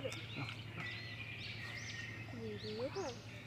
그래. 이리로.